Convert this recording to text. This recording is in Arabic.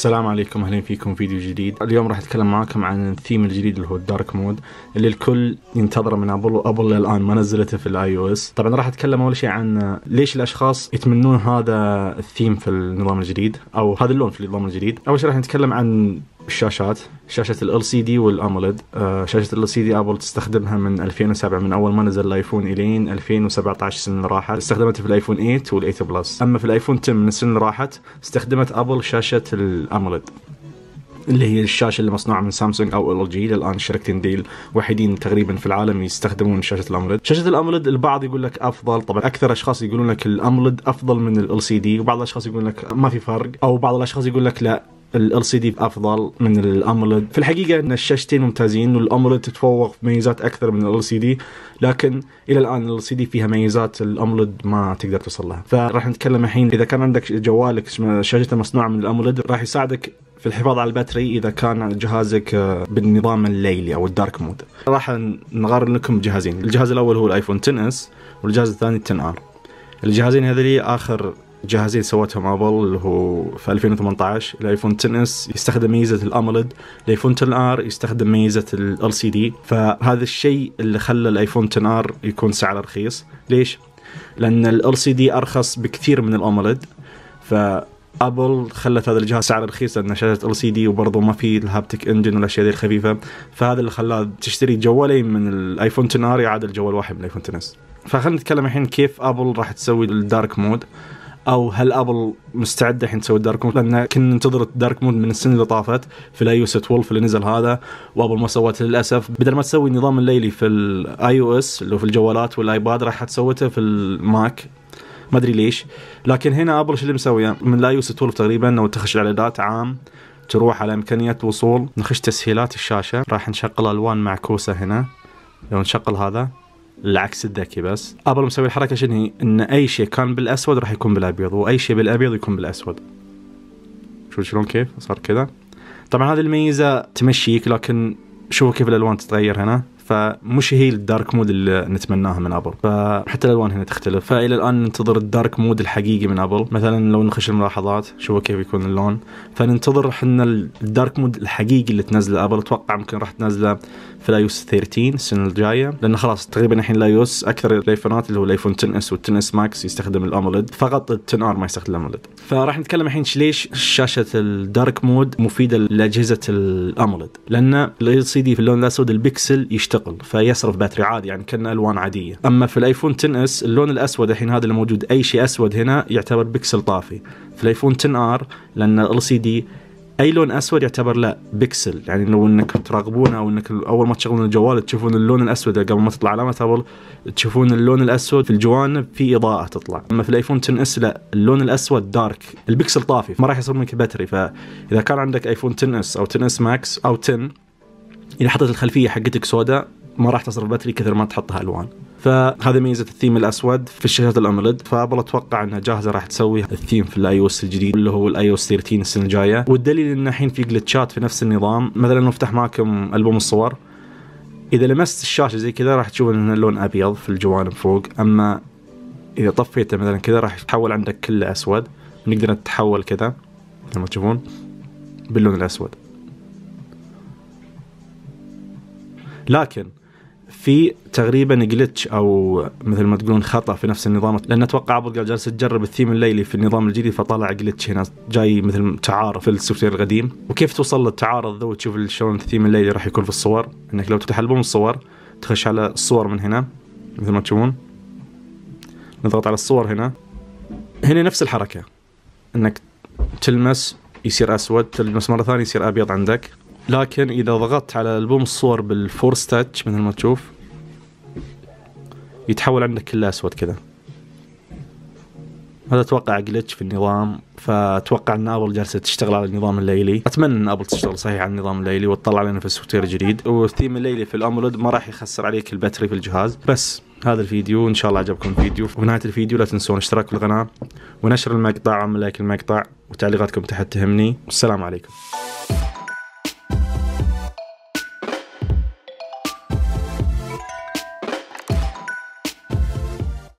السلام عليكم اهلا فيكم فيديو جديد اليوم راح اتكلم معاكم عن الثيم الجديد اللي هو الدارك مود اللي الكل ينتظره من ابل وابل الان ما نزلته في الاي او اس طبعا راح اتكلم اول شيء عن ليش الاشخاص يتمنون هذا الثيم في النظام الجديد او هذا اللون في النظام الجديد اول شيء راح نتكلم عن الشاشات شاشة ال سي دي والاموليد شاشة ال دي ابل تستخدمها من 2007 من اول ما نزل الايفون الين 2017 السنة اللي راحت استخدمت في الايفون 8 وال 8 بلس اما في الايفون 10 من السنة اللي راحت استخدمت ابل شاشة الاموليد اللي هي الشاشة اللي مصنوعة من سامسونج أو ال جي الآن شركتين ديل وحيدين تقريبا في العالم يستخدمون شاشة الأمولد شاشة الأمولد البعض يقول لك أفضل طبعا أكثر أشخاص يقولون لك الأمولد أفضل من ال سي دي وبعض الأشخاص يقول لك ما في فرق أو بعض الأشخاص يقول لك لا ال سي دي افضل من الامولد في الحقيقه ان الشاشتين ممتازين والامولد تتفوق بميزات اكثر من ال سي دي لكن الى الان ال سي دي فيها ميزات الامولد ما تقدر توصل لها فراح نتكلم الحين اذا كان عندك جوالك شاشته مصنوعه من الامولد راح يساعدك في الحفاظ على الباتري اذا كان جهازك آه، بالنظام الليلي او الدارك مود راح نقارن لكم جهازين الجهاز الاول هو الايفون 10 اس والجهاز الثاني 10 ار الجهازين هذول اخر جهازين سوتهم ابل اللي هو في 2018 الايفون 10 اس يستخدم ميزه الاموليد الايفون 10 ار يستخدم ميزه ال سي دي فهذا الشيء اللي خلى الايفون 10 ار يكون سعره رخيص ليش؟ لان ال سي دي ارخص بكثير من الاموليد ف ابل خلت هذا الجهاز سعره رخيص لان شاشه ال سي دي وبرضه ما في الهابتك انجن والاشياء ذي الخفيفه فهذا اللي خلاه تشتري جوالين من الايفون 10 ار يعادل جوال واحد من الايفون 10 اس فخلينا نتكلم الحين كيف ابل راح تسوي الدارك مود او هل ابل مستعده الحين تسوي دارك مود لان كنا ننتظر الدارك مود من السنه اللي طافت في الاي او اس 12 اللي نزل هذا وابل ما سوته للاسف بدل ما تسوي النظام الليلي في الاي او اس اللي هو في الجوالات والايباد راح تسوته في الماك ما ادري ليش لكن هنا ابل شو اللي مسويه يعني من الاي او اس 12 تقريبا لو تخش الاعدادات عام تروح على امكانيه وصول نخش تسهيلات الشاشه راح نشغل الوان معكوسه هنا لو نشغل هذا العكس الذكي بس ابل مسوي الحركه شنو هي ان اي شيء كان بالاسود راح يكون بالابيض واي شيء بالابيض يكون بالاسود شوف شلون كيف صار كذا طبعا هذه الميزه تمشيك لكن شوفوا كيف الالوان تتغير هنا فمش هي الدارك مود اللي نتمناها من ابل فحتى الالوان هنا تختلف فالى الان ننتظر الدارك مود الحقيقي من ابل مثلا لو نخش الملاحظات شو كيف يكون اللون فننتظر احنا الدارك مود الحقيقي اللي تنزله ابل اتوقع ممكن راح تنزله في الايوس 13 السنه الجايه لان خلاص تقريبا الحين الايوس اكثر الايفونات اللي هو الايفون 10 اس وال 10 اس ماكس يستخدم الامولد فقط ال 10 ار ما يستخدم الامولد فراح نتكلم الحين ليش شاشه الدارك مود مفيده لاجهزه الامولد لان ال سي دي في اللون الاسود البكسل يشتغل ينتقل فيصرف باتري عادي يعني كان الوان عاديه اما في الايفون 10 اس اللون الاسود الحين هذا اللي موجود اي شيء اسود هنا يعتبر بكسل طافي في الايفون 10 ار لان ال سي دي اي لون اسود يعتبر لا بكسل يعني لو انك تراقبونه او انك اول ما تشغلون الجوال تشوفون اللون الاسود قبل ما تطلع علامه ابل تشوفون اللون الاسود في الجوانب في اضاءه تطلع اما في الايفون 10 اس لا اللون الاسود دارك البكسل طافي ما راح يصير منك باتري فاذا كان عندك ايفون 10 اس او 10 اس ماكس او 10 اذا حطيت الخلفيه حقتك سوداء ما راح تصرف باتري كثر ما تحطها الوان فهذا ميزه الثيم الاسود في الشاشات الامولد فابل اتوقع انها جاهزه راح تسوي الثيم في الاي او اس الجديد اللي هو الاي او اس 13 السنه الجايه والدليل ان الحين في جلتشات في نفس النظام مثلا افتح معكم البوم الصور اذا لمست الشاشه زي كذا راح تشوف ان اللون ابيض في الجوانب فوق اما اذا طفيته مثلا كذا راح يتحول عندك كله اسود نقدر نتحول كذا مثل ما تشوفون باللون الاسود لكن في تقريبا جلتش او مثل ما تقولون خطا في نفس النظام لان اتوقع ابل قال جالس تجرب الثيم الليلي في النظام الجديد فطلع جلتش هنا جاي مثل تعارض في السوفت وير القديم وكيف توصل للتعارض ذا وتشوف شلون الثيم الليلي راح يكون في الصور انك لو تفتح البوم الصور تخش على الصور من هنا مثل ما تشوفون نضغط على الصور هنا هنا نفس الحركه انك تلمس يصير اسود تلمس مره ثانيه يصير ابيض عندك لكن اذا ضغطت على البوم الصور بالفورس تاتش مثل ما تشوف يتحول عندك كله اسود كذا هذا اتوقع جلتش في النظام فاتوقع ان ابل جالسه تشتغل على النظام الليلي اتمنى ان ابل تشتغل صحيح على النظام الليلي وتطلع لنا في السوفتوير جديد والثيم الليلي في الامولد ما راح يخسر عليك الباتري في الجهاز بس هذا الفيديو ان شاء الله عجبكم الفيديو وفي نهايه الفيديو لا تنسون الاشتراك في القناه ونشر المقطع وعمل لايك المقطع وتعليقاتكم تحت تهمني والسلام عليكم